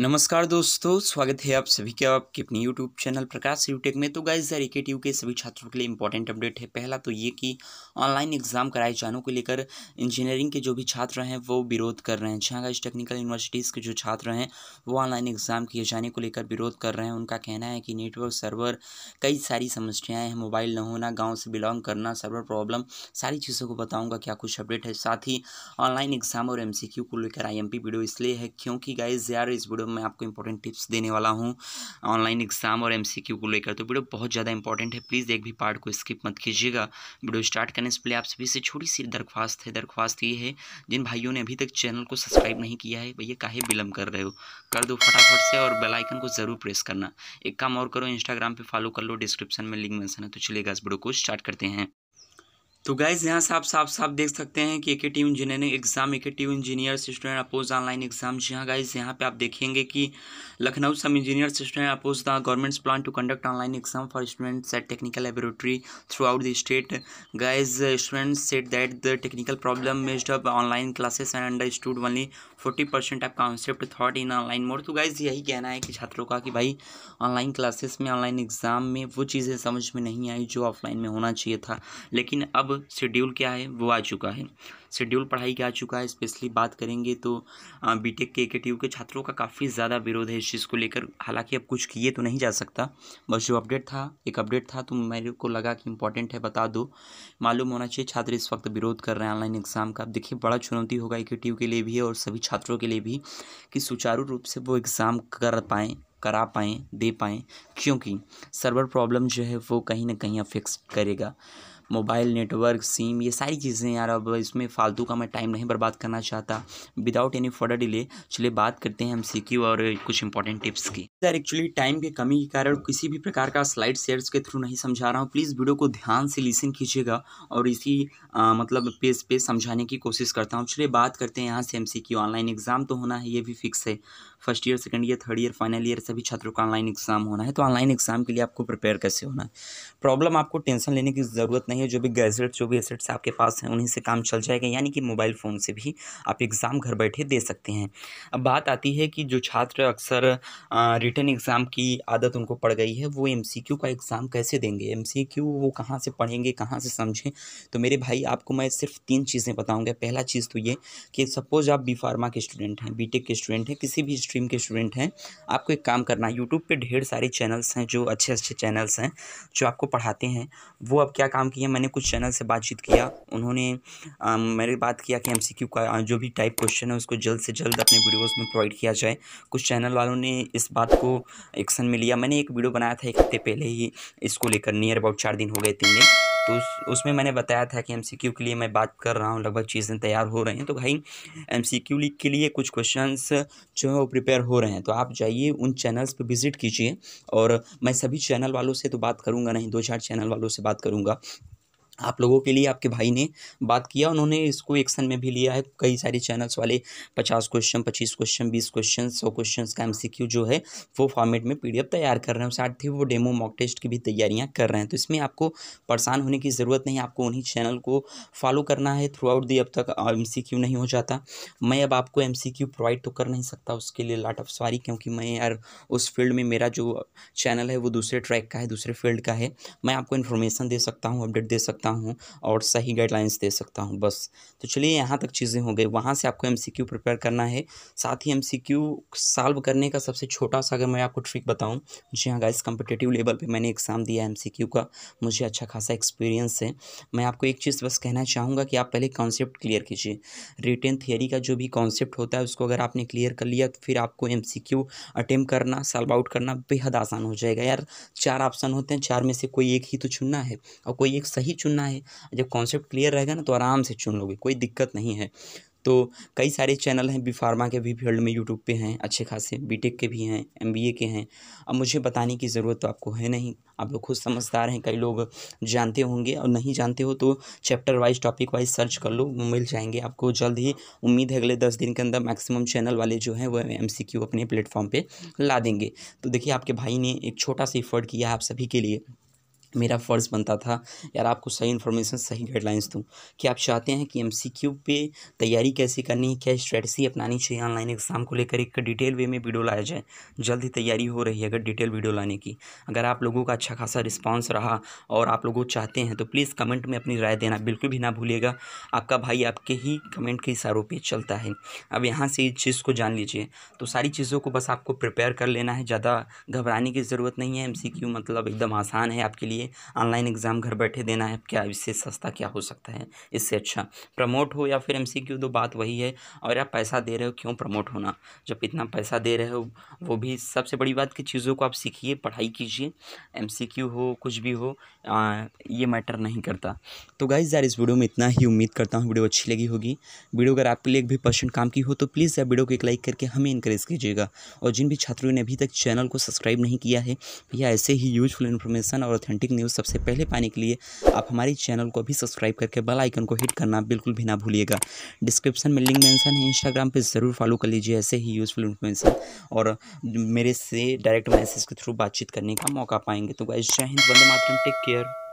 नमस्कार दोस्तों स्वागत है आप सभी का आपके अपने यूट्यूब चैनल प्रकाश यूटेक में तो गाइज यार के के सभी छात्रों के लिए इंपॉर्टेंट अपडेट है पहला तो ये कि ऑनलाइन एग्जाम कराए जाने को लेकर इंजीनियरिंग के जो भी छात्र हैं वो विरोध कर रहे हैं जहाँ गाइज टेक्निकल यूनिवर्सिटीज़ के जो छात्र हैं वो ऑनलाइन एग्जाम किए जाने को लेकर विरोध कर रहे हैं उनका कहना है कि नेटवर्क सर्वर कई सारी समस्याएँ हैं मोबाइल न होना गाँव से बिलोंग करना सर्वर प्रॉब्लम सारी चीज़ों को बताऊँगा क्या कुछ अपडेट है साथ ही ऑनलाइन एग्जाम और एम को लेकर आई वीडियो इसलिए है क्योंकि गाइज यार इस वीडियो मैं आपको इंपॉर्टेंट टिप्स देने वाला हूँ ऑनलाइन एग्जाम और एमसीक्यू को लेकर तो वीडियो बहुत ज़्यादा इंपॉर्टेंट है प्लीज़ एक भी पार्ट को स्किप मत कीजिएगा वीडियो स्टार्ट करने से पहले आप सभी से छोटी सी दरख्वास्त है दरख्वास्त ये है जिन भाइयों ने अभी तक चैनल को सब्सक्राइब नहीं किया है भैया काहे विलम्ब कर रहे हो कर दो फटाफट से और बेलाइकन को ज़रूर प्रेस करना एक काम और करो इंस्टाग्राम पर फॉलो कर लो डिस्क्रिप्शन में लिंक मैंसन है तो चलेगा इस वीडियो को स्टार्ट करते हैं तो गाइज यहाँ से आप साफ साफ देख सकते हैं कि एकेटिव इंजीनियरिंग एग्जाम एकेटिव engineer student oppose online exam जी हाँ गाइज यहाँ पे आप देखेंगे कि लखनऊ सब engineer student oppose the government's plan to conduct online exam for students at technical laboratory throughout the state guys students said that the technical problem messed up online classes and understood only forty percent of concept taught in online mode तो guys यही कहना है कि छात्रों का कि भाई online classes में ऑनलाइन एग्जाम में वो चीज़ें समझ में नहीं आई जो ऑफलाइन में होना चाहिए था लेकिन अब शेड्यूल क्या है वो आ चुका है शेड्यूल पढ़ाई क्या आ चुका है स्पेशली बात करेंगे तो बीटेक के के के छात्रों का काफ़ी ज़्यादा विरोध है इस चीज़ को लेकर हालांकि अब कुछ किए तो नहीं जा सकता बस जो अपडेट था एक अपडेट था तो मेरे को लगा कि इंपॉर्टेंट है बता दो मालूम होना चाहिए छात्र इस वक्त विरोध कर रहे हैं ऑनलाइन एग्ज़ाम का देखिए बड़ा चुनौती होगा ए के लिए भी और सभी छात्रों के लिए भी कि सुचारू रूप से वो एग्ज़ाम कर पाएँ करा पाएँ दे पाएँ क्योंकि सर्वर प्रॉब्लम जो है वो कहीं ना कहीं अफेक्ट करेगा मोबाइल नेटवर्क सिम ये सारी चीज़ें यार अब इसमें फालतू का मैं टाइम नहीं बर्बाद करना चाहता विदाउट एनी फर्दर डिले चलिए बात करते हैं हम सीक्यू और कुछ इंपॉर्टेंट टिप्स की सर एक्चुअली टाइम के कमी के कारण किसी भी प्रकार का स्लाइड शेयर्स के थ्रू नहीं समझा रहा हूँ प्लीज़ वीडियो को ध्यान से लिसन कीजिएगा और इसी आ, मतलब पेज पे समझाने की कोशिश करता हूँ चलिए बात करते हैं यहाँ से एम ऑनलाइन एग्ज़ाम तो होना है ये भी फिक्स है first year second year third year final year सभी छात्रों का ऑनलाइन एग्जाम होना है तो ऑनलाइन एग्जाम के लिए आपको प्रिपेयर कैसे होना है प्रॉब्लम आपको टेंशन लेने की ज़रूरत नहीं है जो भी गैजेट्स जो भी एसेट्स आपके पास हैं उन्हीं से काम चल जाएगा यानी कि मोबाइल फ़ोन से भी आप एग्ज़ाम घर बैठे दे सकते हैं अब बात आती है कि जो छात्र अक्सर रिटर्न एग्ज़ाम की आदत उनको पड़ गई है वो एम का एग्ज़ाम कैसे देंगे एम वो कहाँ से पढ़ेंगे कहाँ से समझें तो मेरे भाई आपको मैं सिर्फ तीन चीज़ें बताऊँगा पहला चीज़ तो ये कि सपोज़ आप बी फार्मा के स्टूडेंट हैं बी के स्टूडेंट हैं किसी भी स्ट्रीम के स्टूडेंट हैं आपको एक काम करना है यूट्यूब पर ढेर सारे चैनल्स हैं जो अच्छे अच्छे चैनल्स हैं जो आपको पढ़ाते हैं वो अब क्या काम किया मैंने कुछ चैनल से बातचीत किया उन्होंने आ, मेरे बात किया कि एम का जो भी टाइप क्वेश्चन है उसको जल्द से जल्द अपने वीडियोज़ में प्रोवाइड किया जाए कुछ चैनल वालों ने इस बात को एक्शन में लिया मैंने एक वीडियो बनाया था एक हफ्ते पहले ही इसको लेकर नियर अबाउट चार दिन हो गए तीन दिन तो उस उसमें मैंने बताया था कि एम के लिए मैं बात कर रहा हूँ लगभग चीज़ें तैयार हो रही हैं तो भाई एम के लिए कुछ क्वेश्चंस जो है वो प्रिपेयर हो रहे हैं तो आप जाइए उन चैनल्स पर विज़िट कीजिए और मैं सभी चैनल वालों से तो बात करूँगा नहीं दो चार चैनल वालों से बात करूँगा आप लोगों के लिए आपके भाई ने बात किया उन्होंने इसको एक्शन में भी लिया है कई सारे चैनल्स वाले पचास क्वेश्चन पच्चीस क्वेश्चन बीस क्वेश्चन सौ क्वेश्चन का एमसीक्यू जो है वो फॉर्मेट में पीडीएफ तैयार कर रहे हैं साथ ही वो डेमो मॉक टेस्ट की भी तैयारियाँ कर रहे हैं तो इसमें आपको परेशान होने की ज़रूरत नहीं आपको उन्हीं चैनल को फॉलो करना है थ्रू आउट दी अब तक एम नहीं हो जाता मैं अब आपको एम प्रोवाइड तो कर नहीं सकता उसके लिए लाट ऑफ सॉरी क्योंकि मैं यार उस फील्ड में मेरा जो चैनल है वो दूसरे ट्रैक का है दूसरे फील्ड का है मैं आपको इन्फॉर्मेशन दे सकता हूँ अपडेट दे सकता सकता हूँ और सही गाइडलाइंस दे सकता हूँ बस तो चलिए यहाँ तक चीज़ें हो गई वहाँ से आपको एम प्रिपेयर करना है साथ ही एम सॉल्व करने का सबसे छोटा सा अगर मैं आपको ट्रिक बताऊँ जी हाँ गाइस कम्पिटेटिव लेवल पर मैंने एग्ज़ाम दिया है एम का मुझे अच्छा खासा एक्सपीरियंस है मैं आपको एक चीज़ बस कहना चाहूँगा कि आप पहले कॉन्सेप्ट क्लियर कीजिए रिटेन थियरी का जो भी कॉन्सेप्ट होता है उसको अगर आपने क्लियर कर लिया तो फिर आपको एम अटेम्प करना सॉल्व आउट करना बेहद आसान हो जाएगा यार चार ऑप्शन होते हैं चार में से कोई एक ही तो चुनना है और कोई एक सही चुनना चुनना है जब कॉन्सेप्ट क्लियर रहेगा ना तो आराम से चुन लोगे कोई दिक्कत नहीं है तो कई सारे चैनल हैं बी फार्मा के भी फील्ड में यूट्यूब पे हैं अच्छे खासे बीटेक के भी हैं एमबीए के हैं अब मुझे बताने की ज़रूरत तो आपको है नहीं आप लोग खुद समझदार हैं कई लोग जानते होंगे और नहीं जानते हो तो chapter wise topic wise search कर लो मिल जाएंगे आपको जल्द ही उम्मीद है अगले दस दिन के अंदर मैक्सिमम चैनल वाले जो हैं वो एम अपने प्लेटफॉर्म पर ला देंगे तो देखिए आपके भाई ने एक छोटा सा इफर्ट किया आप सभी के लिए मेरा फ़र्ज़ बनता था यार आपको सही इन्फॉर्मेशन सही गाइडलाइंस दूँ कि आप चाहते हैं कि क्यू पे तैयारी कैसे करनी है क्या स्ट्रेटी अपनानी चाहिए ऑनलाइन एग्ज़ाम को लेकर एक डिटेल वे में वीडियो लाया जाए जल्द ही तैयारी हो रही है अगर डिटेल वीडियो लाने की अगर आप लोगों का अच्छा खासा रिस्पॉन्स रहा और आप लोगों चाहते हैं तो प्लीज़ कमेंट में अपनी राय देना बिल्कुल भी ना भूलिएगा आपका भाई आपके ही कमेंट के इशारों पर चलता है अब यहाँ से इस चीज़ को जान लीजिए तो सारी चीज़ों को बस आपको प्रिपेयर कर लेना है ज़्यादा घबराने की ज़रूरत नहीं है एम मतलब एकदम आसान है आपके लिए ऑनलाइन एग्ज़ाम घर बैठे देना है क्या इससे सस्ता क्या हो सकता है इससे अच्छा प्रमोट हो या फिर एम सी क्यू दो बात वही है और आप पैसा दे रहे हो क्यों प्रमोट होना जब इतना पैसा दे रहे हो वो भी सबसे बड़ी बात कि चीज़ों को आप सीखिए पढ़ाई कीजिए एम सी क्यू हो कुछ भी हो आ, ये मैटर नहीं करता तो गाइज यार इस वीडियो में इतना ही उम्मीद करता हूँ वीडियो अच्छी लगी होगी वीडियो अगर आपके लिए एक भी पर्सेंट काम की हो तो प्लीज़ यार वीडियो को एक लाइक करके हमें इंकरेज कीजिएगा और जिन भी छात्रों ने अभी तक चैनल को सब्सक्राइब नहीं किया है या ऐसे ही यूजफुल इन्फॉर्मेशन और ऑथेंटिक ट्रैफिक न्यूज़ सबसे पहले पाने के लिए आप हमारे चैनल को भी सब्सक्राइब करके बेल आइकन को हिट करना बिल्कुल भी ना भूलिएगा डिस्क्रिप्शन में लिंक मेंशन है इंस्टाग्राम पे ज़रूर फॉलो कर लीजिए ऐसे ही यूज़फुल इन्फॉर्मेशन और मेरे से डायरेक्ट मैसेज के थ्रू बातचीत करने का मौका पाएंगे तो जय हिंद वंदे मातरम टेक केयर